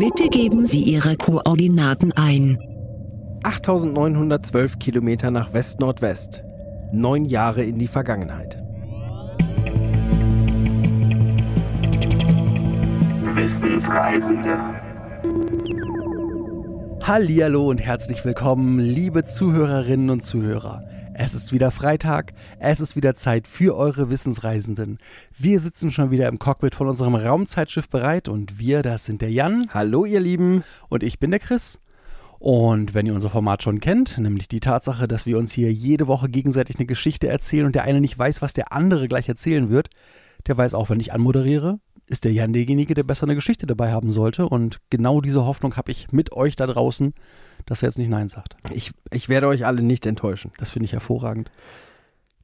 Bitte geben Sie Ihre Koordinaten ein. 8912 Kilometer nach West-Nordwest. Neun Jahre in die Vergangenheit. Wissensreisende. Hallihallo und herzlich willkommen, liebe Zuhörerinnen und Zuhörer. Es ist wieder Freitag, es ist wieder Zeit für eure Wissensreisenden. Wir sitzen schon wieder im Cockpit von unserem Raumzeitschiff bereit und wir, das sind der Jan. Hallo ihr Lieben. Und ich bin der Chris. Und wenn ihr unser Format schon kennt, nämlich die Tatsache, dass wir uns hier jede Woche gegenseitig eine Geschichte erzählen und der eine nicht weiß, was der andere gleich erzählen wird, der weiß auch, wenn ich anmoderiere, ist der Jan derjenige, der besser eine Geschichte dabei haben sollte. Und genau diese Hoffnung habe ich mit euch da draußen dass er jetzt nicht Nein sagt. Ich, ich werde euch alle nicht enttäuschen. Das finde ich hervorragend.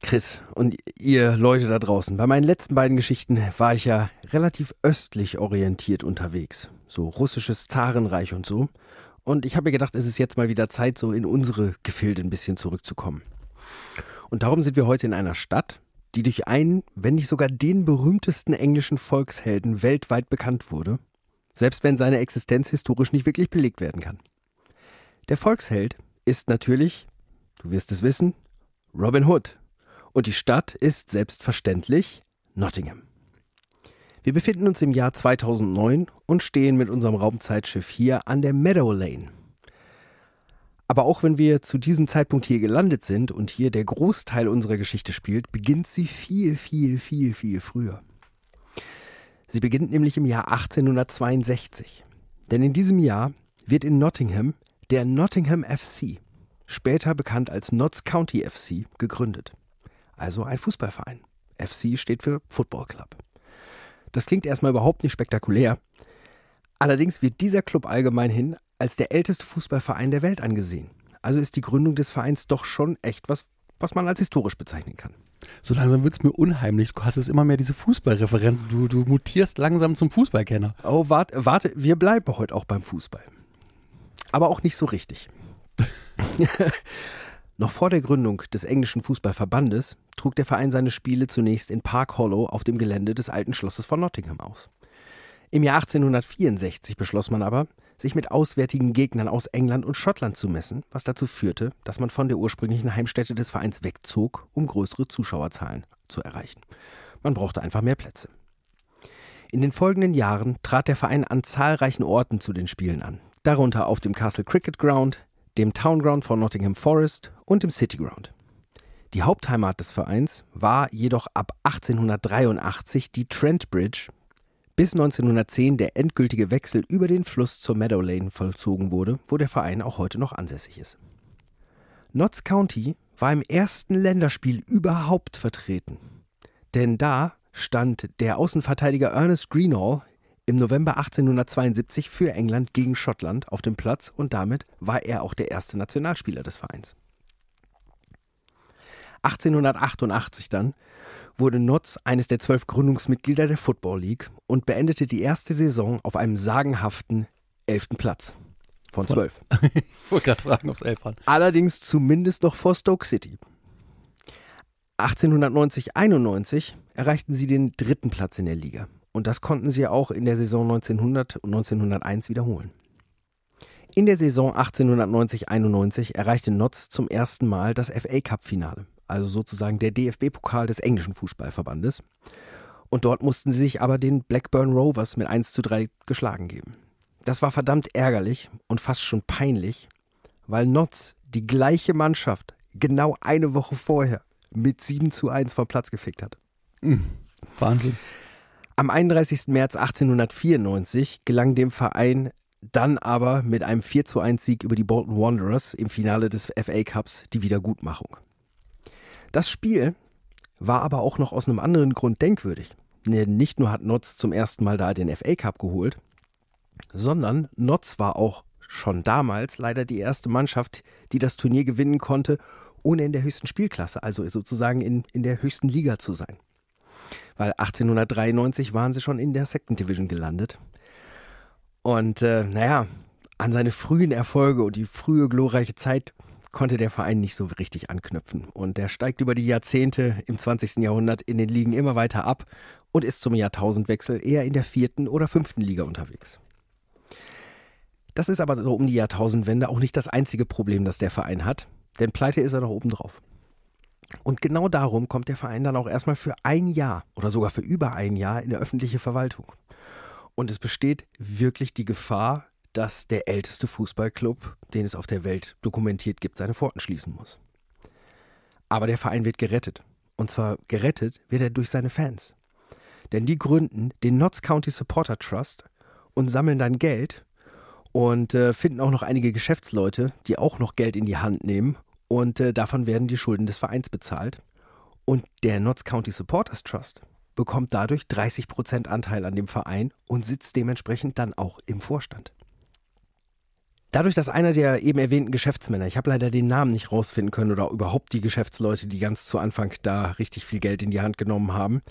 Chris und ihr Leute da draußen, bei meinen letzten beiden Geschichten war ich ja relativ östlich orientiert unterwegs. So russisches Zarenreich und so. Und ich habe mir gedacht, es ist jetzt mal wieder Zeit, so in unsere Gefilde ein bisschen zurückzukommen. Und darum sind wir heute in einer Stadt, die durch einen, wenn nicht sogar den berühmtesten englischen Volkshelden weltweit bekannt wurde, selbst wenn seine Existenz historisch nicht wirklich belegt werden kann. Der Volksheld ist natürlich, du wirst es wissen, Robin Hood. Und die Stadt ist selbstverständlich Nottingham. Wir befinden uns im Jahr 2009 und stehen mit unserem Raumzeitschiff hier an der Meadow Lane. Aber auch wenn wir zu diesem Zeitpunkt hier gelandet sind und hier der Großteil unserer Geschichte spielt, beginnt sie viel, viel, viel, viel früher. Sie beginnt nämlich im Jahr 1862. Denn in diesem Jahr wird in Nottingham der Nottingham FC, später bekannt als Notts County FC, gegründet. Also ein Fußballverein. FC steht für Football Club. Das klingt erstmal überhaupt nicht spektakulär. Allerdings wird dieser Club allgemeinhin als der älteste Fußballverein der Welt angesehen. Also ist die Gründung des Vereins doch schon echt was, was man als historisch bezeichnen kann. So langsam wird es mir unheimlich. Du hast jetzt immer mehr diese Fußballreferenzen. Du, du mutierst langsam zum Fußballkenner. Oh, warte, warte, wir bleiben heute auch beim Fußball aber auch nicht so richtig. Noch vor der Gründung des englischen Fußballverbandes trug der Verein seine Spiele zunächst in Park Hollow auf dem Gelände des alten Schlosses von Nottingham aus. Im Jahr 1864 beschloss man aber, sich mit auswärtigen Gegnern aus England und Schottland zu messen, was dazu führte, dass man von der ursprünglichen Heimstätte des Vereins wegzog, um größere Zuschauerzahlen zu erreichen. Man brauchte einfach mehr Plätze. In den folgenden Jahren trat der Verein an zahlreichen Orten zu den Spielen an darunter auf dem Castle Cricket Ground, dem Town Ground von Nottingham Forest und dem City Ground. Die Hauptheimat des Vereins war jedoch ab 1883 die Trent Bridge, bis 1910 der endgültige Wechsel über den Fluss zur Meadow Lane vollzogen wurde, wo der Verein auch heute noch ansässig ist. Notts County war im ersten Länderspiel überhaupt vertreten, denn da stand der Außenverteidiger Ernest Greenall im November 1872 für England gegen Schottland auf dem Platz und damit war er auch der erste Nationalspieler des Vereins. 1888 dann wurde Notz eines der zwölf Gründungsmitglieder der Football League und beendete die erste Saison auf einem sagenhaften elften Platz. Von zwölf. ich wollte gerade fragen, ob es elf waren. Allerdings zumindest noch vor Stoke City. 1890-91 erreichten sie den dritten Platz in der Liga. Und das konnten sie auch in der Saison 1900 und 1901 wiederholen. In der Saison 1890-91 erreichte Notz zum ersten Mal das FA Cup-Finale, also sozusagen der DFB-Pokal des englischen Fußballverbandes. Und dort mussten sie sich aber den Blackburn Rovers mit 1 zu 3 geschlagen geben. Das war verdammt ärgerlich und fast schon peinlich, weil Notz die gleiche Mannschaft genau eine Woche vorher mit 7 zu 1 vom Platz gefickt hat. Hm, Wahnsinn. Am 31. März 1894 gelang dem Verein dann aber mit einem 4 1 Sieg über die Bolton Wanderers im Finale des FA Cups die Wiedergutmachung. Das Spiel war aber auch noch aus einem anderen Grund denkwürdig. Ne, nicht nur hat Notz zum ersten Mal da den FA Cup geholt, sondern Notz war auch schon damals leider die erste Mannschaft, die das Turnier gewinnen konnte, ohne in der höchsten Spielklasse, also sozusagen in, in der höchsten Liga zu sein weil 1893 waren sie schon in der Second Division gelandet. Und äh, naja, an seine frühen Erfolge und die frühe glorreiche Zeit konnte der Verein nicht so richtig anknüpfen. Und er steigt über die Jahrzehnte im 20. Jahrhundert in den Ligen immer weiter ab und ist zum Jahrtausendwechsel eher in der vierten oder fünften Liga unterwegs. Das ist aber so um die Jahrtausendwende auch nicht das einzige Problem, das der Verein hat, denn pleite ist er noch obendrauf. Und genau darum kommt der Verein dann auch erstmal für ein Jahr oder sogar für über ein Jahr in der öffentliche Verwaltung. Und es besteht wirklich die Gefahr, dass der älteste Fußballclub, den es auf der Welt dokumentiert gibt, seine Pforten schließen muss. Aber der Verein wird gerettet. Und zwar gerettet wird er durch seine Fans. Denn die gründen den Notts County Supporter Trust und sammeln dann Geld und äh, finden auch noch einige Geschäftsleute, die auch noch Geld in die Hand nehmen und äh, davon werden die Schulden des Vereins bezahlt. Und der Notts County Supporters Trust bekommt dadurch 30% Anteil an dem Verein und sitzt dementsprechend dann auch im Vorstand. Dadurch, dass einer der eben erwähnten Geschäftsmänner, ich habe leider den Namen nicht rausfinden können oder überhaupt die Geschäftsleute, die ganz zu Anfang da richtig viel Geld in die Hand genommen haben,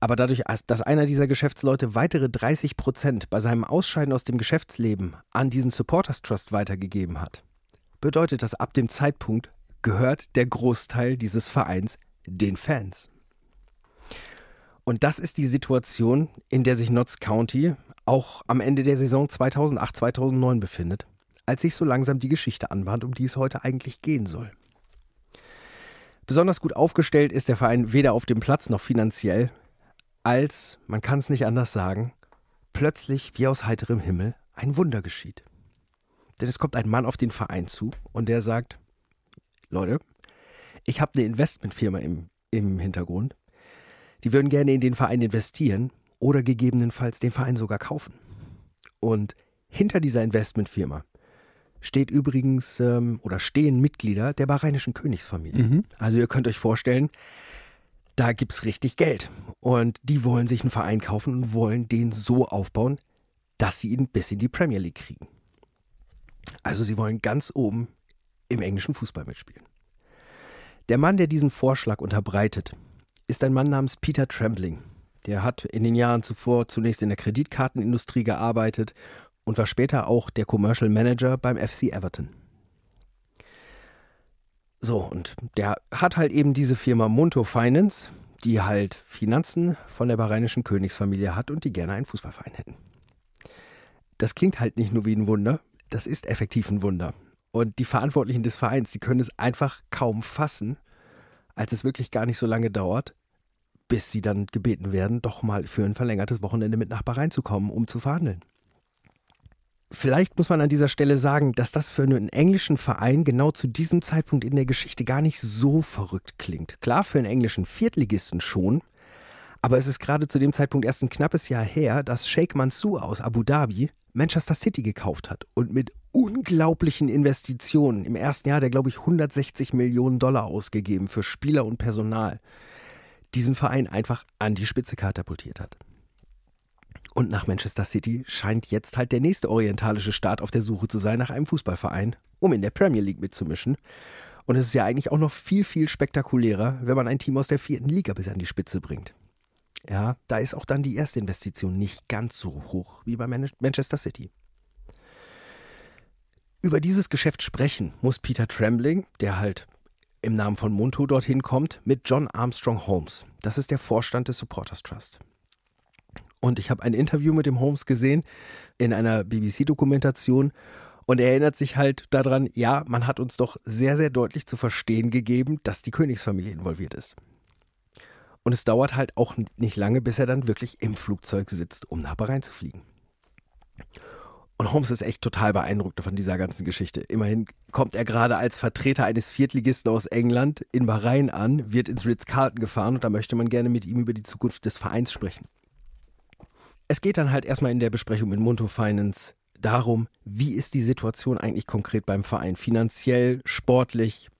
aber dadurch, dass einer dieser Geschäftsleute weitere 30 Prozent bei seinem Ausscheiden aus dem Geschäftsleben an diesen Supporters Trust weitergegeben hat, bedeutet das ab dem Zeitpunkt gehört der Großteil dieses Vereins den Fans. Und das ist die Situation, in der sich Notts County auch am Ende der Saison 2008-2009 befindet, als sich so langsam die Geschichte anbahnt, um die es heute eigentlich gehen soll. Besonders gut aufgestellt ist der Verein weder auf dem Platz noch finanziell, als, man kann es nicht anders sagen, plötzlich wie aus heiterem Himmel ein Wunder geschieht. Denn es kommt ein Mann auf den Verein zu und der sagt, Leute, ich habe eine Investmentfirma im, im Hintergrund. Die würden gerne in den Verein investieren oder gegebenenfalls den Verein sogar kaufen. Und hinter dieser Investmentfirma steht übrigens ähm, oder stehen Mitglieder der bahreinischen Königsfamilie. Mhm. Also ihr könnt euch vorstellen, da gibt es richtig Geld. Und die wollen sich einen Verein kaufen und wollen den so aufbauen, dass sie ihn bis in die Premier League kriegen. Also sie wollen ganz oben im englischen Fußball mitspielen. Der Mann, der diesen Vorschlag unterbreitet, ist ein Mann namens Peter Trembling. Der hat in den Jahren zuvor zunächst in der Kreditkartenindustrie gearbeitet und war später auch der Commercial Manager beim FC Everton. So, und der hat halt eben diese Firma Monto Finance, die halt Finanzen von der bahrainischen Königsfamilie hat und die gerne einen Fußballverein hätten. Das klingt halt nicht nur wie ein Wunder, das ist effektiv ein Wunder. Und die Verantwortlichen des Vereins, die können es einfach kaum fassen, als es wirklich gar nicht so lange dauert, bis sie dann gebeten werden, doch mal für ein verlängertes Wochenende mit nach Bahrain zu kommen, um zu verhandeln. Vielleicht muss man an dieser Stelle sagen, dass das für einen englischen Verein genau zu diesem Zeitpunkt in der Geschichte gar nicht so verrückt klingt. Klar, für einen englischen Viertligisten schon, aber es ist gerade zu dem Zeitpunkt erst ein knappes Jahr her, dass Sheikh Mansour aus Abu Dhabi Manchester City gekauft hat und mit unglaublichen Investitionen im ersten Jahr, der glaube ich 160 Millionen Dollar ausgegeben für Spieler und Personal, diesen Verein einfach an die Spitze katapultiert hat. Und nach Manchester City scheint jetzt halt der nächste orientalische Staat auf der Suche zu sein nach einem Fußballverein, um in der Premier League mitzumischen. Und es ist ja eigentlich auch noch viel, viel spektakulärer, wenn man ein Team aus der vierten Liga bis an die Spitze bringt. Ja, da ist auch dann die erste Investition nicht ganz so hoch wie bei Manchester City. Über dieses Geschäft sprechen muss Peter Trembling, der halt im Namen von Monto dorthin kommt, mit John Armstrong Holmes. Das ist der Vorstand des Supporters Trust. Und ich habe ein Interview mit dem Holmes gesehen in einer BBC-Dokumentation. Und er erinnert sich halt daran, ja, man hat uns doch sehr, sehr deutlich zu verstehen gegeben, dass die Königsfamilie involviert ist. Und es dauert halt auch nicht lange, bis er dann wirklich im Flugzeug sitzt, um nach Bahrain zu fliegen. Und Holmes ist echt total beeindruckt von dieser ganzen Geschichte. Immerhin kommt er gerade als Vertreter eines Viertligisten aus England in Bahrain an, wird ins Ritz-Carlton gefahren und da möchte man gerne mit ihm über die Zukunft des Vereins sprechen. Es geht dann halt erstmal in der Besprechung mit Monto Finance darum, wie ist die Situation eigentlich konkret beim Verein? Finanziell, sportlich,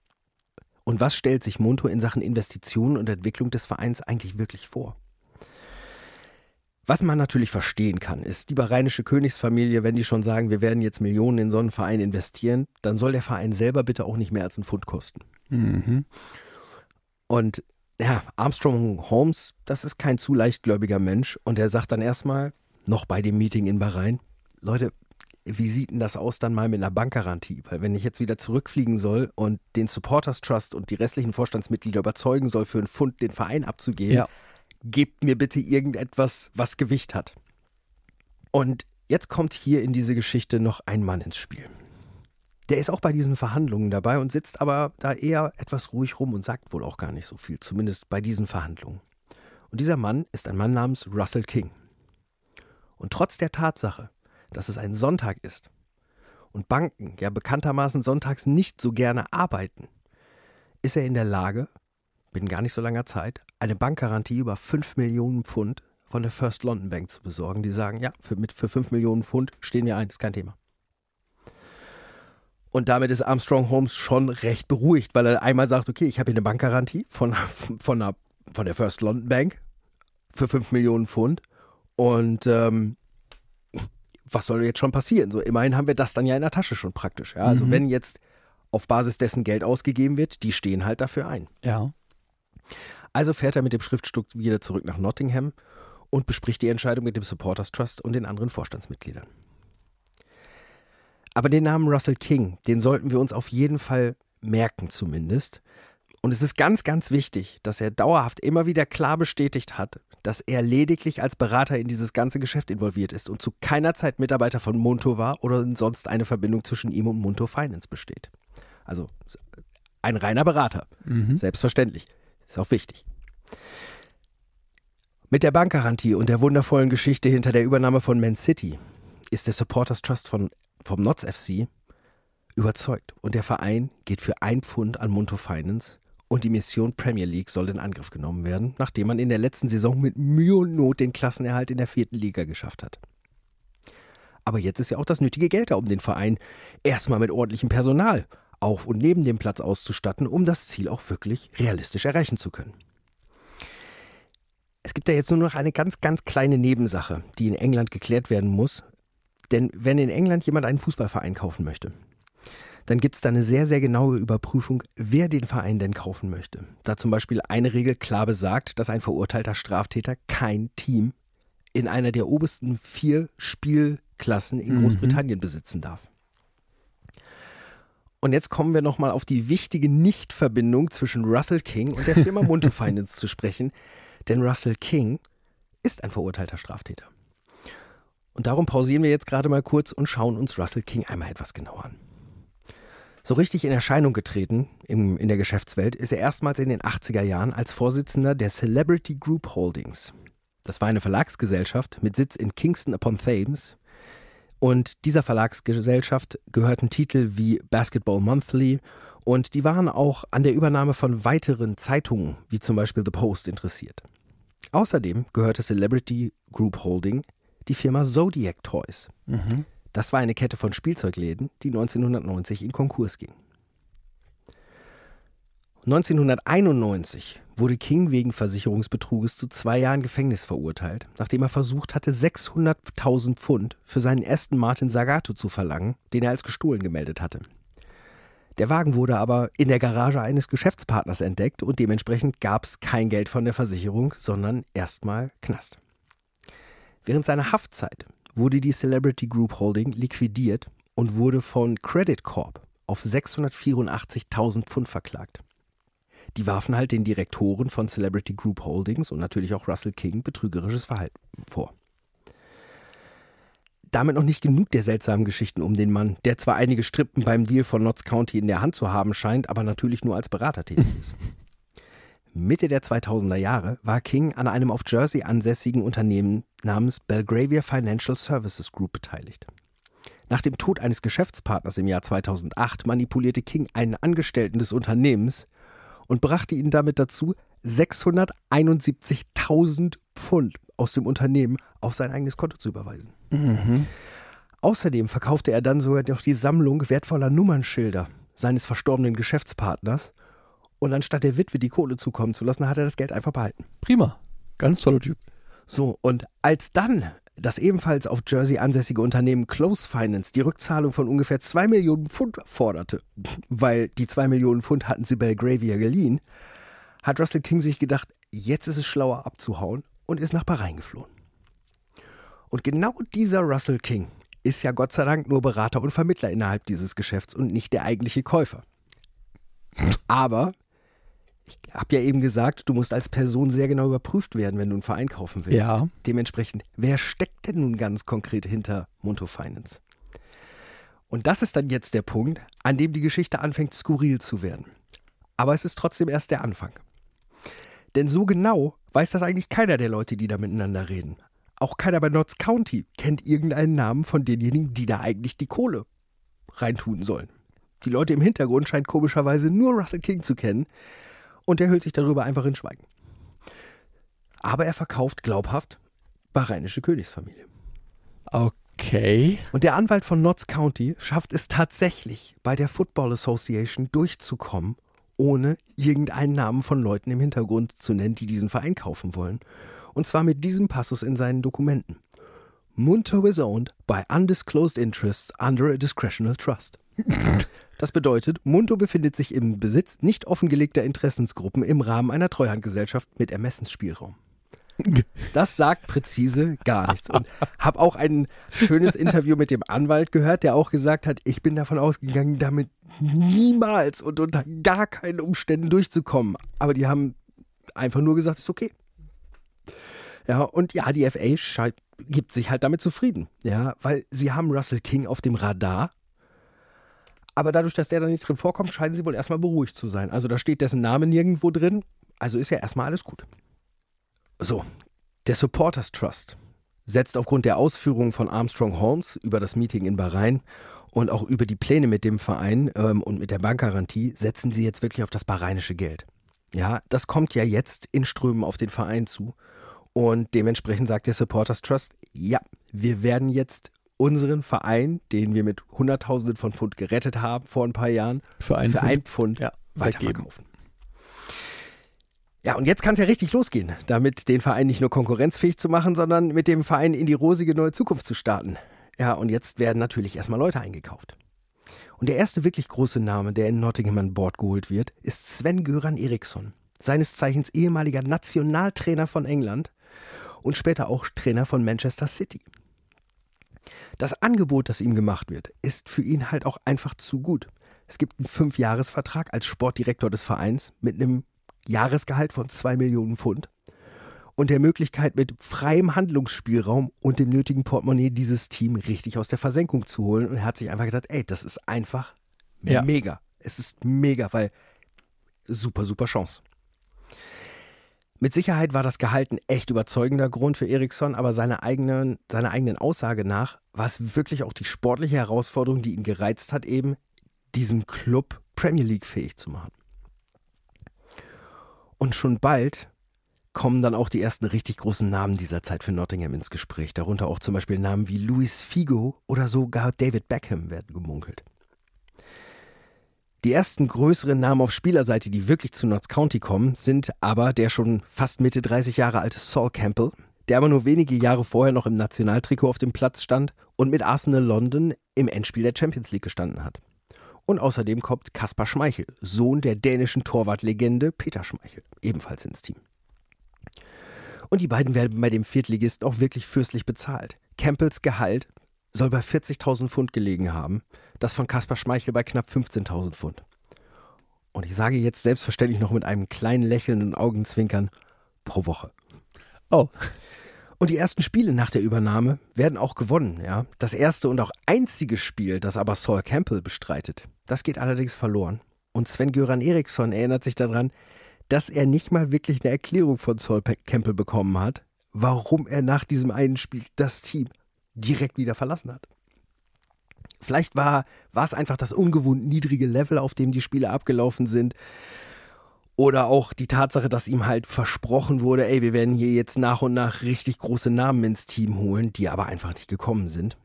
und was stellt sich Monto in Sachen Investitionen und Entwicklung des Vereins eigentlich wirklich vor? Was man natürlich verstehen kann, ist die bahrainische Königsfamilie, wenn die schon sagen, wir werden jetzt Millionen in so einen Verein investieren, dann soll der Verein selber bitte auch nicht mehr als einen Pfund kosten. Mhm. Und ja, Armstrong Holmes, das ist kein zu leichtgläubiger Mensch. Und er sagt dann erstmal, noch bei dem Meeting in Bahrain, Leute, wie sieht denn das aus dann mal mit einer Bankgarantie? Weil wenn ich jetzt wieder zurückfliegen soll und den Supporters Trust und die restlichen Vorstandsmitglieder überzeugen soll, für einen Pfund den Verein abzugeben, ja. gebt mir bitte irgendetwas, was Gewicht hat. Und jetzt kommt hier in diese Geschichte noch ein Mann ins Spiel. Der ist auch bei diesen Verhandlungen dabei und sitzt aber da eher etwas ruhig rum und sagt wohl auch gar nicht so viel, zumindest bei diesen Verhandlungen. Und dieser Mann ist ein Mann namens Russell King. Und trotz der Tatsache, dass es ein Sonntag ist. Und Banken ja bekanntermaßen sonntags nicht so gerne arbeiten, ist er in der Lage, binnen gar nicht so langer Zeit, eine Bankgarantie über 5 Millionen Pfund von der First London Bank zu besorgen. Die sagen, ja, für, mit, für 5 Millionen Pfund stehen wir ein, ist kein Thema. Und damit ist Armstrong Holmes schon recht beruhigt, weil er einmal sagt, okay, ich habe hier eine Bankgarantie von, von, einer, von der First London Bank für 5 Millionen Pfund. Und ähm, was soll jetzt schon passieren? So, immerhin haben wir das dann ja in der Tasche schon praktisch. Ja? Also mhm. wenn jetzt auf Basis dessen Geld ausgegeben wird, die stehen halt dafür ein. Ja. Also fährt er mit dem Schriftstück wieder zurück nach Nottingham und bespricht die Entscheidung mit dem Supporters Trust und den anderen Vorstandsmitgliedern. Aber den Namen Russell King, den sollten wir uns auf jeden Fall merken zumindest, und es ist ganz, ganz wichtig, dass er dauerhaft immer wieder klar bestätigt hat, dass er lediglich als Berater in dieses ganze Geschäft involviert ist und zu keiner Zeit Mitarbeiter von Monto war oder sonst eine Verbindung zwischen ihm und Monto Finance besteht. Also ein reiner Berater, mhm. selbstverständlich. Ist auch wichtig. Mit der Bankgarantie und der wundervollen Geschichte hinter der Übernahme von Man City ist der Supporters Trust von, vom Notts FC überzeugt und der Verein geht für ein Pfund an Monto Finance und die Mission Premier League soll in Angriff genommen werden, nachdem man in der letzten Saison mit Mühe und Not den Klassenerhalt in der vierten Liga geschafft hat. Aber jetzt ist ja auch das nötige Geld da, um den Verein erstmal mit ordentlichem Personal auf und neben dem Platz auszustatten, um das Ziel auch wirklich realistisch erreichen zu können. Es gibt da jetzt nur noch eine ganz, ganz kleine Nebensache, die in England geklärt werden muss. Denn wenn in England jemand einen Fußballverein kaufen möchte, dann gibt es da eine sehr, sehr genaue Überprüfung, wer den Verein denn kaufen möchte. Da zum Beispiel eine Regel klar besagt, dass ein verurteilter Straftäter kein Team in einer der obersten vier Spielklassen in mhm. Großbritannien besitzen darf. Und jetzt kommen wir nochmal auf die wichtige Nichtverbindung zwischen Russell King und der Firma Monto Finance zu sprechen. Denn Russell King ist ein verurteilter Straftäter. Und darum pausieren wir jetzt gerade mal kurz und schauen uns Russell King einmal etwas genauer an. So richtig in Erscheinung getreten im, in der Geschäftswelt ist er erstmals in den 80er Jahren als Vorsitzender der Celebrity Group Holdings. Das war eine Verlagsgesellschaft mit Sitz in Kingston upon Thames. Und dieser Verlagsgesellschaft gehörten Titel wie Basketball Monthly und die waren auch an der Übernahme von weiteren Zeitungen wie zum Beispiel The Post interessiert. Außerdem gehörte Celebrity Group Holding die Firma Zodiac Toys. Mhm. Das war eine Kette von Spielzeugläden, die 1990 in Konkurs ging. 1991 wurde King wegen Versicherungsbetruges zu zwei Jahren Gefängnis verurteilt, nachdem er versucht hatte, 600.000 Pfund für seinen ersten Martin Sagato zu verlangen, den er als gestohlen gemeldet hatte. Der Wagen wurde aber in der Garage eines Geschäftspartners entdeckt und dementsprechend gab es kein Geld von der Versicherung, sondern erstmal Knast. Während seiner Haftzeit wurde die Celebrity Group Holding liquidiert und wurde von Credit Corp auf 684.000 Pfund verklagt. Die warfen halt den Direktoren von Celebrity Group Holdings und natürlich auch Russell King betrügerisches Verhalten vor. Damit noch nicht genug der seltsamen Geschichten um den Mann, der zwar einige Strippen beim Deal von Notts County in der Hand zu haben scheint, aber natürlich nur als Berater tätig ist. Mitte der 2000er Jahre war King an einem auf Jersey ansässigen Unternehmen namens Belgravia Financial Services Group beteiligt. Nach dem Tod eines Geschäftspartners im Jahr 2008 manipulierte King einen Angestellten des Unternehmens und brachte ihn damit dazu, 671.000 Pfund aus dem Unternehmen auf sein eigenes Konto zu überweisen. Mhm. Außerdem verkaufte er dann sogar noch die Sammlung wertvoller Nummernschilder seines verstorbenen Geschäftspartners und anstatt der Witwe die Kohle zukommen zu lassen, hat er das Geld einfach behalten. Prima. Ganz toller Typ. So, und als dann das ebenfalls auf Jersey ansässige Unternehmen Close Finance die Rückzahlung von ungefähr 2 Millionen Pfund forderte, weil die 2 Millionen Pfund hatten sie Belgravia geliehen, hat Russell King sich gedacht, jetzt ist es schlauer abzuhauen und ist nach Bahrain geflohen. Und genau dieser Russell King ist ja Gott sei Dank nur Berater und Vermittler innerhalb dieses Geschäfts und nicht der eigentliche Käufer. Aber ich habe ja eben gesagt, du musst als Person sehr genau überprüft werden, wenn du einen Verein kaufen willst. Ja. Dementsprechend, wer steckt denn nun ganz konkret hinter Monto Finance? Und das ist dann jetzt der Punkt, an dem die Geschichte anfängt skurril zu werden. Aber es ist trotzdem erst der Anfang. Denn so genau weiß das eigentlich keiner der Leute, die da miteinander reden. Auch keiner bei Notts County kennt irgendeinen Namen von denjenigen, die da eigentlich die Kohle reintun sollen. Die Leute im Hintergrund scheint komischerweise nur Russell King zu kennen, und er hüllt sich darüber einfach in Schweigen. Aber er verkauft glaubhaft bahrainische Königsfamilie. Okay. Und der Anwalt von Notts County schafft es tatsächlich, bei der Football Association durchzukommen, ohne irgendeinen Namen von Leuten im Hintergrund zu nennen, die diesen Verein kaufen wollen. Und zwar mit diesem Passus in seinen Dokumenten. Munto is owned by undisclosed interests under a discretional trust. Das bedeutet, Mundo befindet sich im Besitz nicht offengelegter Interessensgruppen im Rahmen einer Treuhandgesellschaft mit Ermessensspielraum. Das sagt präzise gar nichts. Und habe auch ein schönes Interview mit dem Anwalt gehört, der auch gesagt hat, ich bin davon ausgegangen, damit niemals und unter gar keinen Umständen durchzukommen. Aber die haben einfach nur gesagt, ist okay. Ja, und ja, die FA gibt sich halt damit zufrieden. Ja, weil sie haben Russell King auf dem Radar aber dadurch, dass der da nicht drin vorkommt, scheinen sie wohl erstmal beruhigt zu sein. Also da steht dessen Name nirgendwo drin. Also ist ja erstmal alles gut. So, der Supporters Trust setzt aufgrund der Ausführungen von Armstrong Holmes über das Meeting in Bahrain und auch über die Pläne mit dem Verein ähm, und mit der Bankgarantie setzen sie jetzt wirklich auf das bahrainische Geld. Ja, das kommt ja jetzt in Strömen auf den Verein zu. Und dementsprechend sagt der Supporters Trust, ja, wir werden jetzt unseren Verein, den wir mit Hunderttausenden von Pfund gerettet haben vor ein paar Jahren, für, einen, für Pfund. ein Pfund, ja, weiterverkaufen. Ja, und jetzt kann es ja richtig losgehen, damit den Verein nicht nur konkurrenzfähig zu machen, sondern mit dem Verein in die rosige neue Zukunft zu starten. Ja, und jetzt werden natürlich erstmal Leute eingekauft. Und der erste wirklich große Name, der in Nottingham an Bord geholt wird, ist Sven Göran Eriksson, seines Zeichens ehemaliger Nationaltrainer von England und später auch Trainer von Manchester City. Das Angebot, das ihm gemacht wird, ist für ihn halt auch einfach zu gut. Es gibt einen Fünfjahresvertrag als Sportdirektor des Vereins mit einem Jahresgehalt von 2 Millionen Pfund und der Möglichkeit, mit freiem Handlungsspielraum und dem nötigen Portemonnaie dieses Team richtig aus der Versenkung zu holen. Und er hat sich einfach gedacht, ey, das ist einfach ja. mega. Es ist mega, weil super, super Chance. Mit Sicherheit war das Gehalt ein echt überzeugender Grund für Eriksson, aber seiner eigenen, seiner eigenen Aussage nach war es wirklich auch die sportliche Herausforderung, die ihn gereizt hat, eben diesen Club Premier League fähig zu machen. Und schon bald kommen dann auch die ersten richtig großen Namen dieser Zeit für Nottingham ins Gespräch, darunter auch zum Beispiel Namen wie Luis Figo oder sogar David Beckham werden gemunkelt. Die ersten größeren Namen auf Spielerseite, die wirklich zu Notts County kommen, sind aber der schon fast Mitte 30 Jahre alte Saul Campbell, der aber nur wenige Jahre vorher noch im Nationaltrikot auf dem Platz stand und mit Arsenal London im Endspiel der Champions League gestanden hat. Und außerdem kommt Kaspar Schmeichel, Sohn der dänischen Torwartlegende Peter Schmeichel, ebenfalls ins Team. Und die beiden werden bei dem Viertligisten auch wirklich fürstlich bezahlt. Campbells Gehalt soll bei 40.000 Pfund gelegen haben. Das von Kaspar Schmeichel bei knapp 15.000 Pfund. Und ich sage jetzt selbstverständlich noch mit einem kleinen Lächeln und Augenzwinkern pro Woche. Oh. Und die ersten Spiele nach der Übernahme werden auch gewonnen, ja. Das erste und auch einzige Spiel, das aber Saul Campbell bestreitet, das geht allerdings verloren. Und Sven-Göran Eriksson erinnert sich daran, dass er nicht mal wirklich eine Erklärung von Saul Campbell bekommen hat, warum er nach diesem einen Spiel das Team direkt wieder verlassen hat. Vielleicht war, es einfach das ungewohnt niedrige Level, auf dem die Spiele abgelaufen sind. Oder auch die Tatsache, dass ihm halt versprochen wurde, ey, wir werden hier jetzt nach und nach richtig große Namen ins Team holen, die aber einfach nicht gekommen sind.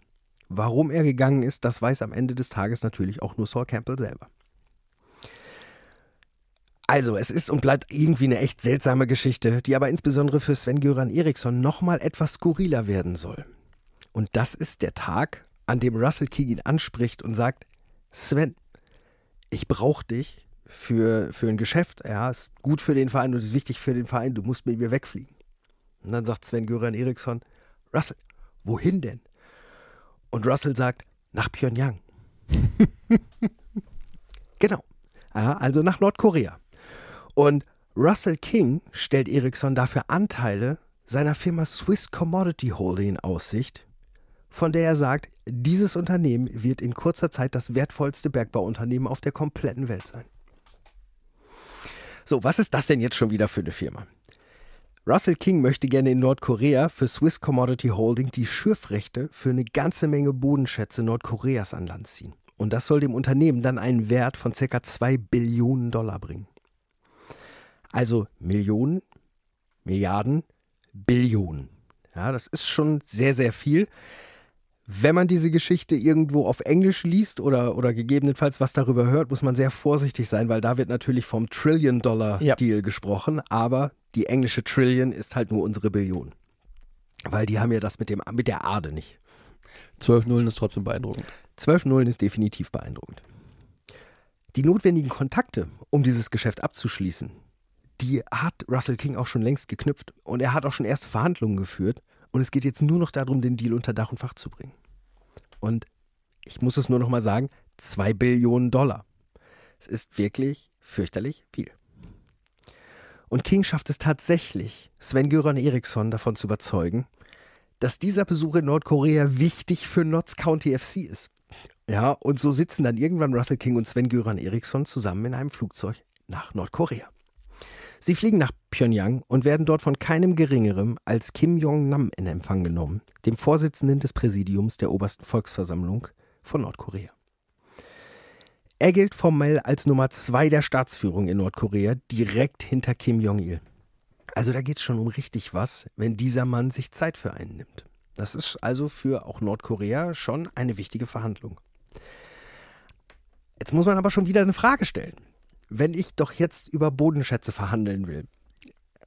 Warum er gegangen ist, das weiß am Ende des Tages natürlich auch nur Saul Campbell selber. Also, es ist und bleibt irgendwie eine echt seltsame Geschichte, die aber insbesondere für Sven-Göran Eriksson nochmal etwas skurriler werden soll. Und das ist der Tag, an dem Russell King ihn anspricht und sagt, Sven, ich brauche dich für, für ein Geschäft. Ja, ist gut für den Verein und ist wichtig für den Verein. Du musst mit mir wegfliegen. Und dann sagt Sven Göran Eriksson, Russell, wohin denn? Und Russell sagt, nach Pyongyang. genau. Ja, also nach Nordkorea. Und Russell King stellt Eriksson dafür Anteile seiner Firma Swiss Commodity Holding in Aussicht, von der er sagt, dieses Unternehmen wird in kurzer Zeit das wertvollste Bergbauunternehmen auf der kompletten Welt sein. So, was ist das denn jetzt schon wieder für eine Firma? Russell King möchte gerne in Nordkorea für Swiss Commodity Holding die Schürfrechte für eine ganze Menge Bodenschätze Nordkoreas an Land ziehen. Und das soll dem Unternehmen dann einen Wert von ca. 2 Billionen Dollar bringen. Also Millionen, Milliarden, Billionen. Ja, das ist schon sehr, sehr viel wenn man diese Geschichte irgendwo auf Englisch liest oder, oder gegebenenfalls was darüber hört, muss man sehr vorsichtig sein, weil da wird natürlich vom Trillion-Dollar-Deal ja. gesprochen, aber die englische Trillion ist halt nur unsere Billion. Weil die haben ja das mit, dem, mit der Ade nicht. 12 Nullen ist trotzdem beeindruckend. 12 Nullen ist definitiv beeindruckend. Die notwendigen Kontakte, um dieses Geschäft abzuschließen, die hat Russell King auch schon längst geknüpft und er hat auch schon erste Verhandlungen geführt. Und es geht jetzt nur noch darum, den Deal unter Dach und Fach zu bringen. Und ich muss es nur noch mal sagen, 2 Billionen Dollar. Es ist wirklich fürchterlich viel. Und King schafft es tatsächlich, Sven-Göran Eriksson davon zu überzeugen, dass dieser Besuch in Nordkorea wichtig für Notts County FC ist. Ja, und so sitzen dann irgendwann Russell King und Sven-Göran Eriksson zusammen in einem Flugzeug nach Nordkorea. Sie fliegen nach Pyongyang und werden dort von keinem Geringerem als Kim Jong-nam in Empfang genommen, dem Vorsitzenden des Präsidiums der Obersten Volksversammlung von Nordkorea. Er gilt formell als Nummer zwei der Staatsführung in Nordkorea, direkt hinter Kim Jong-il. Also da geht es schon um richtig was, wenn dieser Mann sich Zeit für einen nimmt. Das ist also für auch Nordkorea schon eine wichtige Verhandlung. Jetzt muss man aber schon wieder eine Frage stellen wenn ich doch jetzt über Bodenschätze verhandeln will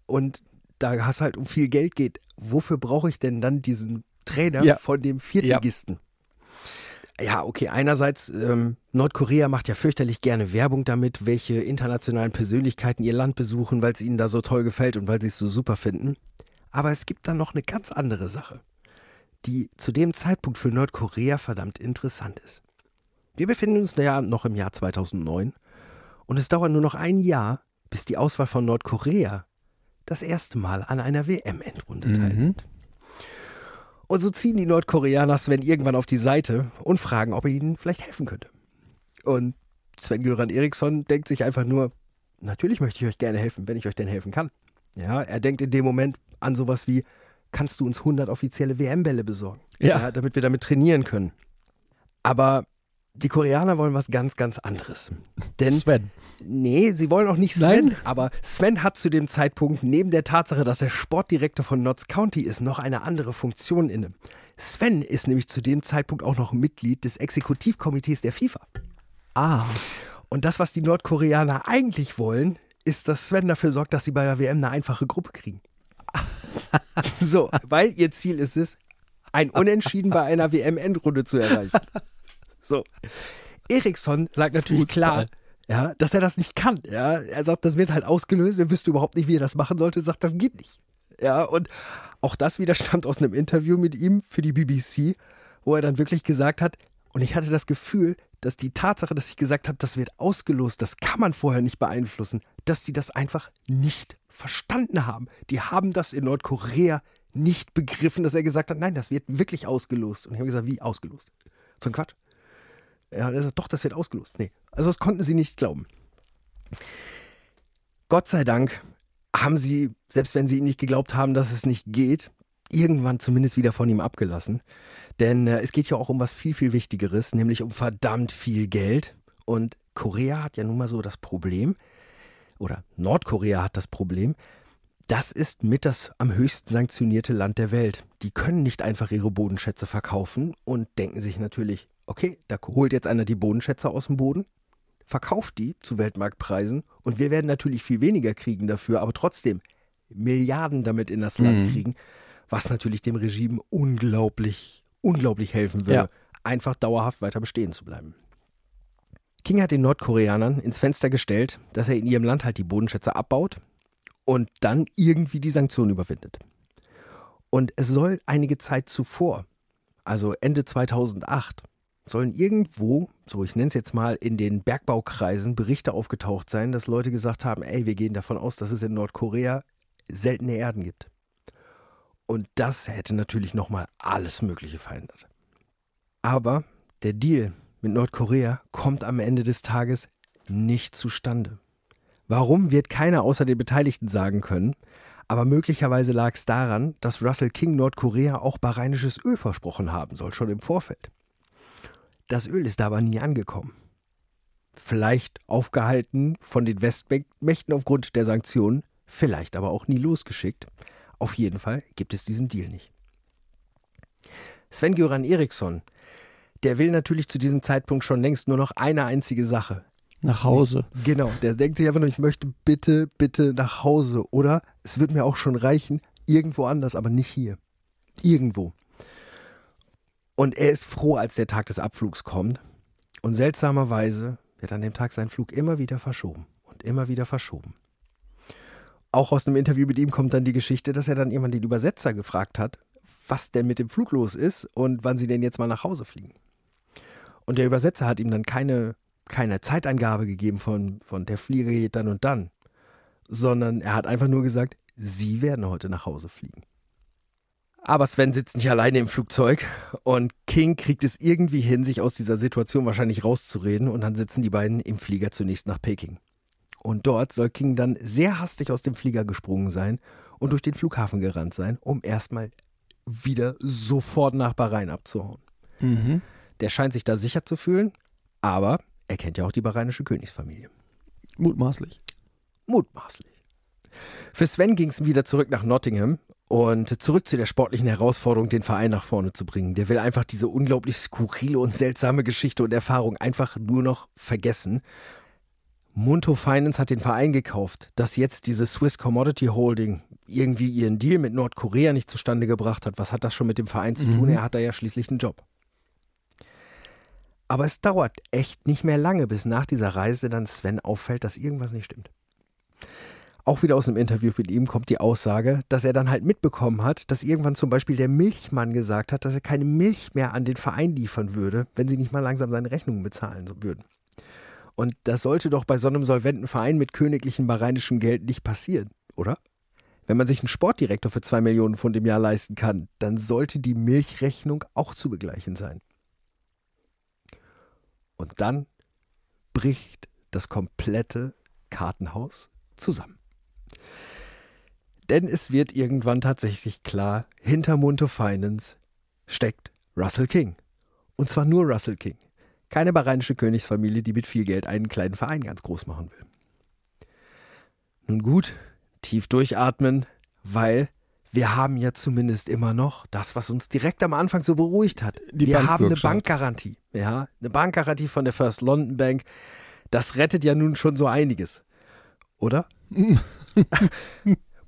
und da es halt um viel Geld geht, wofür brauche ich denn dann diesen Trainer ja. von dem Viertligisten? Ja. Ja, okay, einerseits, ähm, Nordkorea macht ja fürchterlich gerne Werbung damit, welche internationalen Persönlichkeiten ihr Land besuchen, weil es ihnen da so toll gefällt und weil sie es so super finden. Aber es gibt dann noch eine ganz andere Sache, die zu dem Zeitpunkt für Nordkorea verdammt interessant ist. Wir befinden uns ja noch im Jahr 2009 und es dauert nur noch ein Jahr, bis die Auswahl von Nordkorea das erste Mal an einer WM-Endrunde mhm. teilnimmt. Und so ziehen die Nordkoreaner Sven irgendwann auf die Seite und fragen, ob er ihnen vielleicht helfen könnte. Und Sven-Göran Eriksson denkt sich einfach nur, natürlich möchte ich euch gerne helfen, wenn ich euch denn helfen kann. Ja, er denkt in dem Moment an sowas wie, kannst du uns 100 offizielle WM-Bälle besorgen? Ja. ja. Damit wir damit trainieren können. Aber die Koreaner wollen was ganz, ganz anderes. Denn, Sven. Nee, sie wollen auch nicht Sven, Nein. aber Sven hat zu dem Zeitpunkt, neben der Tatsache, dass er Sportdirektor von Notts County ist, noch eine andere Funktion inne. Sven ist nämlich zu dem Zeitpunkt auch noch Mitglied des Exekutivkomitees der FIFA. Ah. Und das, was die Nordkoreaner eigentlich wollen, ist, dass Sven dafür sorgt, dass sie bei der WM eine einfache Gruppe kriegen. so, weil ihr Ziel ist es, ein Unentschieden bei einer WM-Endrunde zu erreichen. So. Eriksson sagt natürlich Fußball. klar, ja, dass er das nicht kann. Ja, er sagt, das wird halt ausgelöst. Er wüsste überhaupt nicht, wie er das machen sollte. Er sagt, das geht nicht. Ja, und auch das wieder stammt aus einem Interview mit ihm für die BBC, wo er dann wirklich gesagt hat, und ich hatte das Gefühl, dass die Tatsache, dass ich gesagt habe, das wird ausgelost, das kann man vorher nicht beeinflussen, dass die das einfach nicht verstanden haben. Die haben das in Nordkorea nicht begriffen, dass er gesagt hat, nein, das wird wirklich ausgelost. Und ich habe gesagt, wie ausgelost? So ein Quatsch. Er hat doch, das wird ausgelost. Nee. Also das konnten sie nicht glauben. Gott sei Dank haben sie, selbst wenn sie ihm nicht geglaubt haben, dass es nicht geht, irgendwann zumindest wieder von ihm abgelassen. Denn äh, es geht ja auch um was viel, viel Wichtigeres, nämlich um verdammt viel Geld. Und Korea hat ja nun mal so das Problem, oder Nordkorea hat das Problem, das ist mit das am höchsten sanktionierte Land der Welt. Die können nicht einfach ihre Bodenschätze verkaufen und denken sich natürlich, okay, da holt jetzt einer die Bodenschätze aus dem Boden, verkauft die zu Weltmarktpreisen und wir werden natürlich viel weniger kriegen dafür, aber trotzdem Milliarden damit in das Land mhm. kriegen, was natürlich dem Regime unglaublich, unglaublich helfen würde, ja. einfach dauerhaft weiter bestehen zu bleiben. King hat den Nordkoreanern ins Fenster gestellt, dass er in ihrem Land halt die Bodenschätze abbaut und dann irgendwie die Sanktionen überwindet. Und es soll einige Zeit zuvor, also Ende 2008, sollen irgendwo, so ich nenne es jetzt mal, in den Bergbaukreisen Berichte aufgetaucht sein, dass Leute gesagt haben, ey, wir gehen davon aus, dass es in Nordkorea seltene Erden gibt. Und das hätte natürlich nochmal alles Mögliche verändert. Aber der Deal mit Nordkorea kommt am Ende des Tages nicht zustande. Warum wird keiner außer den Beteiligten sagen können, aber möglicherweise lag es daran, dass Russell King Nordkorea auch bahrainisches Öl versprochen haben soll, schon im Vorfeld. Das Öl ist aber nie angekommen. Vielleicht aufgehalten von den Westmächten aufgrund der Sanktionen, vielleicht aber auch nie losgeschickt. Auf jeden Fall gibt es diesen Deal nicht. Sven-Göran Eriksson, der will natürlich zu diesem Zeitpunkt schon längst nur noch eine einzige Sache. Nach Hause. Genau, der denkt sich einfach nur, ich möchte bitte, bitte nach Hause. Oder es wird mir auch schon reichen, irgendwo anders, aber nicht hier. Irgendwo. Und er ist froh, als der Tag des Abflugs kommt. Und seltsamerweise wird an dem Tag sein Flug immer wieder verschoben und immer wieder verschoben. Auch aus einem Interview mit ihm kommt dann die Geschichte, dass er dann jemand den Übersetzer gefragt hat, was denn mit dem Flug los ist und wann sie denn jetzt mal nach Hause fliegen. Und der Übersetzer hat ihm dann keine, keine Zeitangabe gegeben von, von der Fliege dann und dann, sondern er hat einfach nur gesagt, sie werden heute nach Hause fliegen. Aber Sven sitzt nicht alleine im Flugzeug und King kriegt es irgendwie hin, sich aus dieser Situation wahrscheinlich rauszureden und dann sitzen die beiden im Flieger zunächst nach Peking. Und dort soll King dann sehr hastig aus dem Flieger gesprungen sein und durch den Flughafen gerannt sein, um erstmal wieder sofort nach Bahrain abzuhauen. Mhm. Der scheint sich da sicher zu fühlen, aber er kennt ja auch die bahrainische Königsfamilie. Mutmaßlich. Mutmaßlich. Für Sven ging es wieder zurück nach Nottingham und zurück zu der sportlichen Herausforderung, den Verein nach vorne zu bringen. Der will einfach diese unglaublich skurrile und seltsame Geschichte und Erfahrung einfach nur noch vergessen. Munto Finance hat den Verein gekauft, dass jetzt diese Swiss Commodity Holding irgendwie ihren Deal mit Nordkorea nicht zustande gebracht hat. Was hat das schon mit dem Verein zu tun? Mhm. Er hat da ja schließlich einen Job. Aber es dauert echt nicht mehr lange, bis nach dieser Reise dann Sven auffällt, dass irgendwas nicht stimmt. Auch wieder aus einem Interview mit ihm kommt die Aussage, dass er dann halt mitbekommen hat, dass irgendwann zum Beispiel der Milchmann gesagt hat, dass er keine Milch mehr an den Verein liefern würde, wenn sie nicht mal langsam seine Rechnungen bezahlen würden. Und das sollte doch bei so einem solventen Verein mit königlichem bahrainischem Geld nicht passieren, oder? Wenn man sich einen Sportdirektor für zwei Millionen Pfund im Jahr leisten kann, dann sollte die Milchrechnung auch zu begleichen sein. Und dann bricht das komplette Kartenhaus zusammen. Denn es wird irgendwann tatsächlich klar, hinter Monte Finance steckt Russell King. Und zwar nur Russell King. Keine bahrainische Königsfamilie, die mit viel Geld einen kleinen Verein ganz groß machen will. Nun gut, tief durchatmen, weil wir haben ja zumindest immer noch das, was uns direkt am Anfang so beruhigt hat. Die wir haben eine Bankgarantie. Ja, eine Bankgarantie von der First London Bank. Das rettet ja nun schon so einiges. Oder?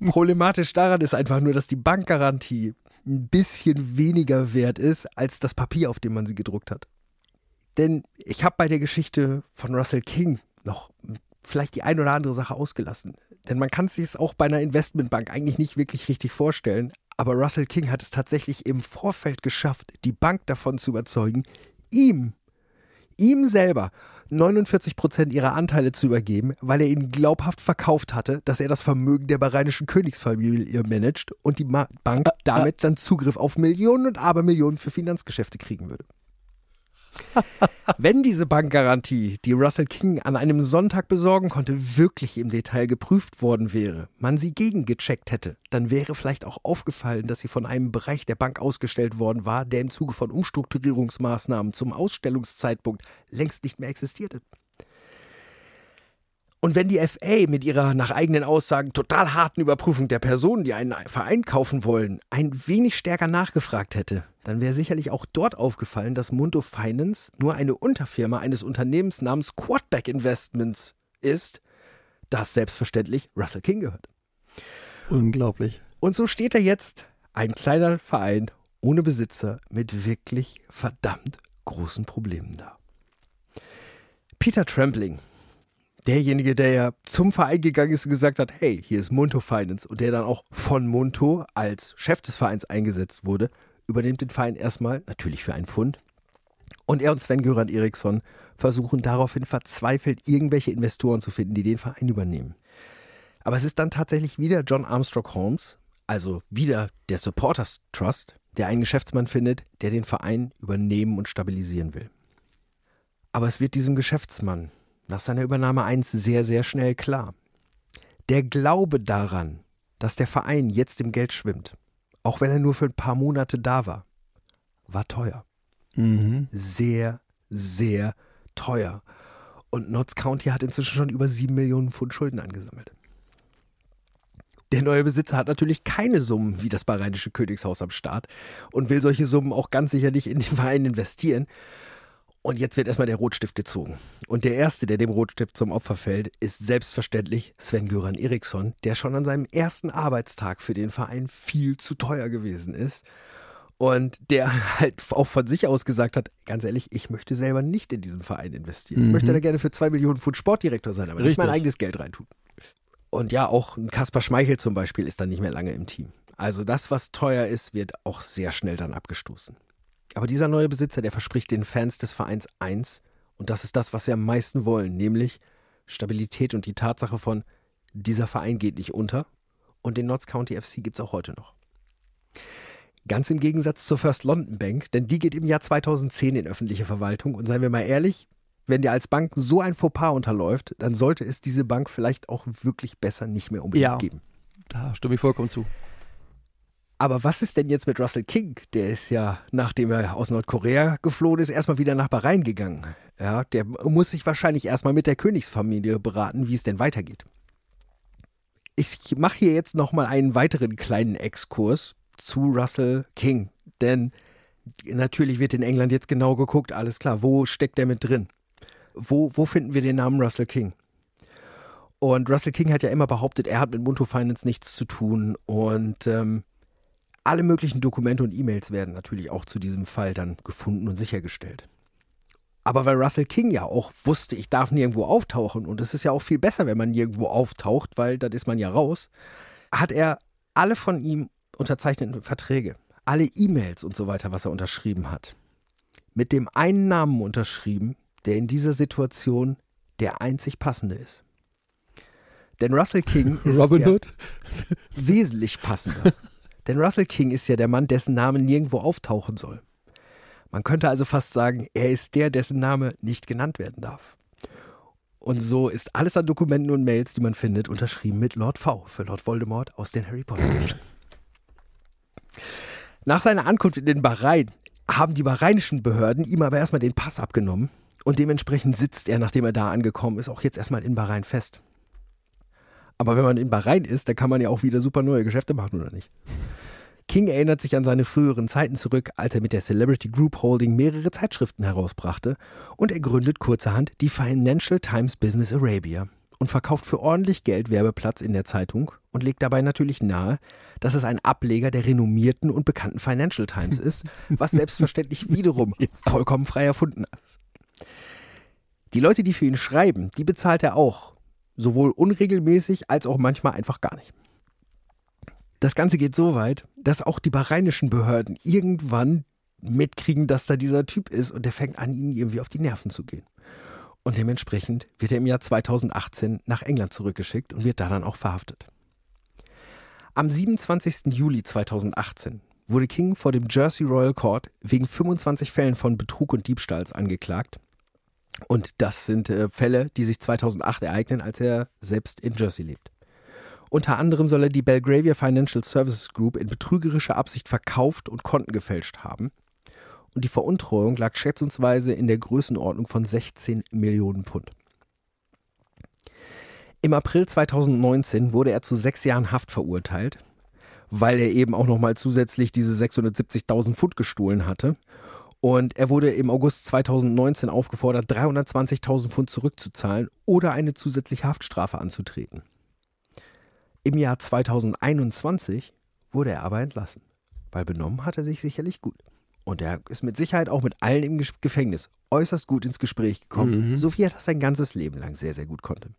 Problematisch daran ist einfach nur, dass die Bankgarantie ein bisschen weniger wert ist als das Papier, auf dem man sie gedruckt hat. Denn ich habe bei der Geschichte von Russell King noch vielleicht die ein oder andere Sache ausgelassen. Denn man kann es sich auch bei einer Investmentbank eigentlich nicht wirklich richtig vorstellen. Aber Russell King hat es tatsächlich im Vorfeld geschafft, die Bank davon zu überzeugen, ihm ihm selber 49 Prozent ihrer Anteile zu übergeben, weil er ihnen glaubhaft verkauft hatte, dass er das Vermögen der bahrainischen Königsfamilie managt und die Bank damit dann Zugriff auf Millionen und Abermillionen für Finanzgeschäfte kriegen würde. Wenn diese Bankgarantie, die Russell King an einem Sonntag besorgen konnte, wirklich im Detail geprüft worden wäre, man sie gegengecheckt hätte, dann wäre vielleicht auch aufgefallen, dass sie von einem Bereich der Bank ausgestellt worden war, der im Zuge von Umstrukturierungsmaßnahmen zum Ausstellungszeitpunkt längst nicht mehr existierte. Und wenn die FA mit ihrer nach eigenen Aussagen total harten Überprüfung der Personen, die einen Verein kaufen wollen, ein wenig stärker nachgefragt hätte, dann wäre sicherlich auch dort aufgefallen, dass Mundo Finance nur eine Unterfirma eines Unternehmens namens Quadback Investments ist, das selbstverständlich Russell King gehört. Unglaublich. Und so steht er jetzt, ein kleiner Verein ohne Besitzer mit wirklich verdammt großen Problemen da. Peter Trampling, derjenige, der ja zum Verein gegangen ist und gesagt hat, hey, hier ist Monto Finance und der dann auch von Monto als Chef des Vereins eingesetzt wurde, übernimmt den Verein erstmal, natürlich für einen Pfund. Und er und Sven-Göran Eriksson versuchen daraufhin verzweifelt, irgendwelche Investoren zu finden, die den Verein übernehmen. Aber es ist dann tatsächlich wieder John Armstrong Holmes, also wieder der Supporters Trust, der einen Geschäftsmann findet, der den Verein übernehmen und stabilisieren will. Aber es wird diesem Geschäftsmann nach seiner Übernahme eins sehr, sehr schnell klar. Der Glaube daran, dass der Verein jetzt im Geld schwimmt, auch wenn er nur für ein paar Monate da war, war teuer. Mhm. Sehr, sehr teuer. Und Notts County hat inzwischen schon über sieben Millionen Pfund Schulden angesammelt. Der neue Besitzer hat natürlich keine Summen wie das bahrainische Königshaus am Start und will solche Summen auch ganz sicherlich in den Verein investieren. Und jetzt wird erstmal der Rotstift gezogen. Und der erste, der dem Rotstift zum Opfer fällt, ist selbstverständlich Sven-Göran Eriksson, der schon an seinem ersten Arbeitstag für den Verein viel zu teuer gewesen ist. Und der halt auch von sich aus gesagt hat, ganz ehrlich, ich möchte selber nicht in diesen Verein investieren. Mhm. Ich möchte mhm. da gerne für zwei Millionen Pfund Sportdirektor sein, aber Richtig. nicht mein eigenes Geld reintun. Und ja, auch ein Kaspar Schmeichel zum Beispiel ist dann nicht mehr lange im Team. Also das, was teuer ist, wird auch sehr schnell dann abgestoßen. Aber dieser neue Besitzer, der verspricht den Fans des Vereins eins, und das ist das, was sie am meisten wollen, nämlich Stabilität und die Tatsache von, dieser Verein geht nicht unter. Und den Notts County FC gibt es auch heute noch. Ganz im Gegensatz zur First London Bank, denn die geht im Jahr 2010 in öffentliche Verwaltung. Und seien wir mal ehrlich, wenn dir als Bank so ein Fauxpas unterläuft, dann sollte es diese Bank vielleicht auch wirklich besser nicht mehr unbedingt ja, geben. Da stimme ich vollkommen zu. Aber was ist denn jetzt mit Russell King? Der ist ja, nachdem er aus Nordkorea geflohen ist, erstmal wieder nach Bahrain gegangen. Ja, der muss sich wahrscheinlich erstmal mit der Königsfamilie beraten, wie es denn weitergeht. Ich mache hier jetzt nochmal einen weiteren kleinen Exkurs zu Russell King. Denn natürlich wird in England jetzt genau geguckt, alles klar, wo steckt der mit drin? Wo, wo finden wir den Namen Russell King? Und Russell King hat ja immer behauptet, er hat mit Monto Finance nichts zu tun. Und ähm, alle möglichen Dokumente und E-Mails werden natürlich auch zu diesem Fall dann gefunden und sichergestellt. Aber weil Russell King ja auch wusste, ich darf nirgendwo auftauchen und es ist ja auch viel besser, wenn man nirgendwo auftaucht, weil dann ist man ja raus, hat er alle von ihm unterzeichneten Verträge, alle E-Mails und so weiter, was er unterschrieben hat, mit dem einen Namen unterschrieben, der in dieser Situation der einzig passende ist. Denn Russell King ist Robin Hood? wesentlich passender. Denn Russell King ist ja der Mann, dessen Name nirgendwo auftauchen soll. Man könnte also fast sagen, er ist der, dessen Name nicht genannt werden darf. Und so ist alles an Dokumenten und Mails, die man findet, unterschrieben mit Lord V für Lord Voldemort aus den Harry Potter-Büchern. Nach seiner Ankunft in den Bahrain haben die bahrainischen Behörden ihm aber erstmal den Pass abgenommen und dementsprechend sitzt er, nachdem er da angekommen ist, auch jetzt erstmal in Bahrain fest. Aber wenn man in Bahrain ist, dann kann man ja auch wieder super neue Geschäfte machen, oder nicht? King erinnert sich an seine früheren Zeiten zurück, als er mit der Celebrity Group Holding mehrere Zeitschriften herausbrachte und er gründet kurzerhand die Financial Times Business Arabia und verkauft für ordentlich Geld Werbeplatz in der Zeitung und legt dabei natürlich nahe, dass es ein Ableger der renommierten und bekannten Financial Times ist, was selbstverständlich wiederum vollkommen frei erfunden ist. Die Leute, die für ihn schreiben, die bezahlt er auch sowohl unregelmäßig als auch manchmal einfach gar nicht. Das Ganze geht so weit, dass auch die bahrainischen Behörden irgendwann mitkriegen, dass da dieser Typ ist und der fängt an, ihnen irgendwie auf die Nerven zu gehen. Und dementsprechend wird er im Jahr 2018 nach England zurückgeschickt und wird da dann auch verhaftet. Am 27. Juli 2018 wurde King vor dem Jersey Royal Court wegen 25 Fällen von Betrug und Diebstahls angeklagt und das sind äh, Fälle, die sich 2008 ereignen, als er selbst in Jersey lebt. Unter anderem soll er die Belgravia Financial Services Group in betrügerischer Absicht verkauft und Konten gefälscht haben. Und die Veruntreuung lag schätzungsweise in der Größenordnung von 16 Millionen Pfund. Im April 2019 wurde er zu sechs Jahren Haft verurteilt, weil er eben auch nochmal zusätzlich diese 670.000 Pfund gestohlen hatte und er wurde im August 2019 aufgefordert, 320.000 Pfund zurückzuzahlen oder eine zusätzliche Haftstrafe anzutreten. Im Jahr 2021 wurde er aber entlassen, weil benommen hat er sich sicherlich gut. Und er ist mit Sicherheit auch mit allen im Gefängnis äußerst gut ins Gespräch gekommen, mhm. so wie er das sein ganzes Leben lang sehr, sehr gut konnte.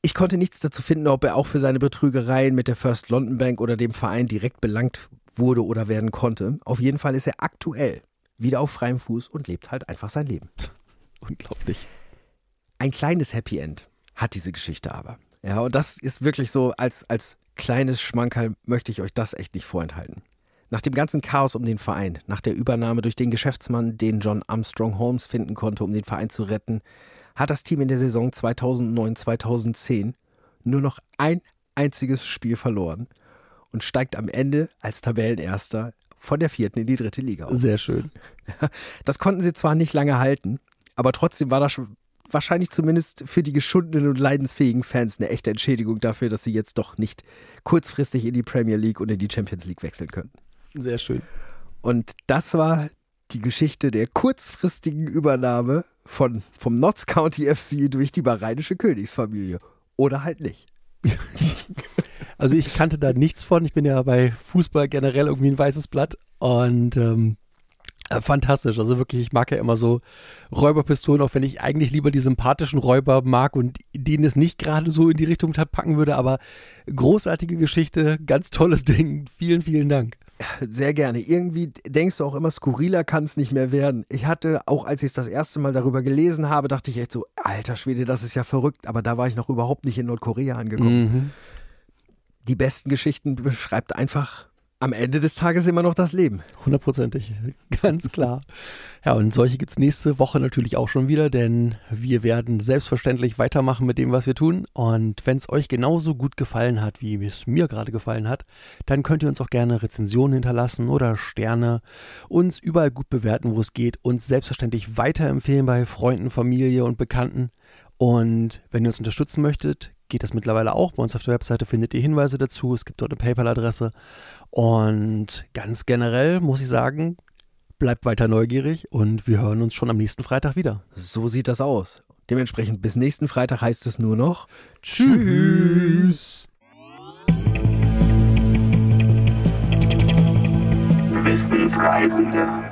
Ich konnte nichts dazu finden, ob er auch für seine Betrügereien mit der First London Bank oder dem Verein direkt belangt wurde oder werden konnte. Auf jeden Fall ist er aktuell wieder auf freiem Fuß und lebt halt einfach sein Leben. Unglaublich. Ein kleines Happy End hat diese Geschichte aber. Ja, und das ist wirklich so, als, als kleines Schmankerl möchte ich euch das echt nicht vorenthalten. Nach dem ganzen Chaos um den Verein, nach der Übernahme durch den Geschäftsmann, den John Armstrong Holmes finden konnte, um den Verein zu retten, hat das Team in der Saison 2009-2010 nur noch ein einziges Spiel verloren und steigt am Ende als Tabellenerster von der vierten in die dritte Liga auf. Sehr schön. Das konnten sie zwar nicht lange halten, aber trotzdem war das wahrscheinlich zumindest für die geschundenen und leidensfähigen Fans eine echte Entschädigung dafür, dass sie jetzt doch nicht kurzfristig in die Premier League und in die Champions League wechseln können. Sehr schön. Und das war die Geschichte der kurzfristigen Übernahme von, vom Notts County FC durch die bayerische Königsfamilie. Oder halt nicht. Also ich kannte da nichts von. Ich bin ja bei Fußball generell irgendwie ein weißes Blatt und ähm, äh, fantastisch. Also wirklich, ich mag ja immer so Räuberpistolen, auch wenn ich eigentlich lieber die sympathischen Räuber mag und denen es nicht gerade so in die Richtung packen würde. Aber großartige Geschichte, ganz tolles Ding. Vielen, vielen Dank. Sehr gerne. Irgendwie denkst du auch immer, skurriler kann es nicht mehr werden. Ich hatte, auch als ich es das erste Mal darüber gelesen habe, dachte ich echt so, alter Schwede, das ist ja verrückt, aber da war ich noch überhaupt nicht in Nordkorea angekommen. Mhm die besten Geschichten beschreibt einfach am Ende des Tages immer noch das Leben. Hundertprozentig, ganz klar. Ja, und solche gibt es nächste Woche natürlich auch schon wieder, denn wir werden selbstverständlich weitermachen mit dem, was wir tun. Und wenn es euch genauso gut gefallen hat, wie es mir gerade gefallen hat, dann könnt ihr uns auch gerne Rezensionen hinterlassen oder Sterne, uns überall gut bewerten, wo es geht, uns selbstverständlich weiterempfehlen bei Freunden, Familie und Bekannten. Und wenn ihr uns unterstützen möchtet, geht das mittlerweile auch. Bei uns auf der Webseite findet ihr Hinweise dazu. Es gibt dort eine PayPal-Adresse. Und ganz generell muss ich sagen, bleibt weiter neugierig und wir hören uns schon am nächsten Freitag wieder. So sieht das aus. Dementsprechend bis nächsten Freitag heißt es nur noch Tschüss. Wissensreisende.